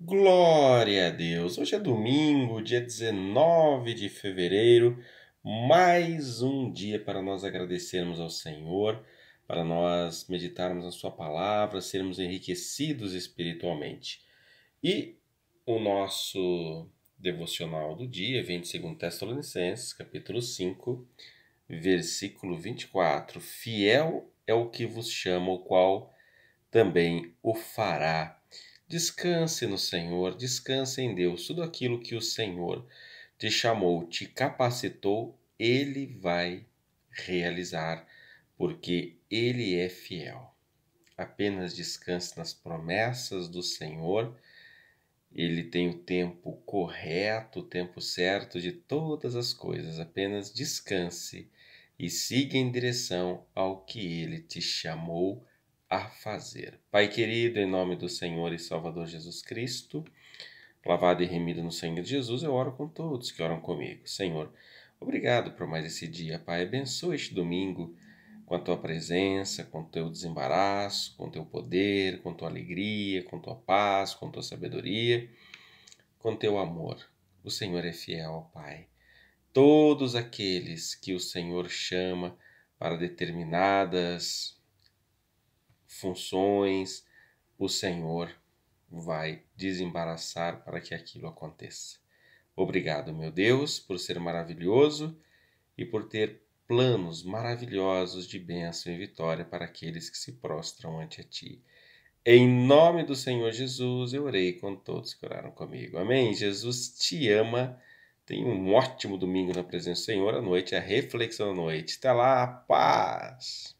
Glória a Deus! Hoje é domingo, dia 19 de fevereiro, mais um dia para nós agradecermos ao Senhor, para nós meditarmos a Sua palavra, sermos enriquecidos espiritualmente. E o nosso devocional do dia vem de 2 Tessalonicenses, capítulo 5, versículo 24: Fiel é o que vos chama, o qual também o fará. Descanse no Senhor, descanse em Deus. Tudo aquilo que o Senhor te chamou, te capacitou, ele vai realizar, porque ele é fiel. Apenas descanse nas promessas do Senhor. Ele tem o tempo correto, o tempo certo de todas as coisas. Apenas descanse e siga em direção ao que ele te chamou a fazer. Pai querido, em nome do Senhor e Salvador Jesus Cristo, lavado e remido no sangue de Jesus, eu oro com todos que oram comigo. Senhor, obrigado por mais esse dia, Pai. Abençoa este domingo com a tua presença, com o teu desembaraço, com o teu poder, com tua alegria, com tua paz, com tua sabedoria, com teu amor. O Senhor é fiel, ó Pai. Todos aqueles que o Senhor chama para determinadas funções, o Senhor vai desembaraçar para que aquilo aconteça. Obrigado, meu Deus, por ser maravilhoso e por ter planos maravilhosos de bênção e vitória para aqueles que se prostram ante a ti. Em nome do Senhor Jesus, eu orei com todos que oraram comigo. Amém. Jesus te ama. Tenha um ótimo domingo na presença do Senhor. À noite, é a reflexão à noite. Até lá, paz.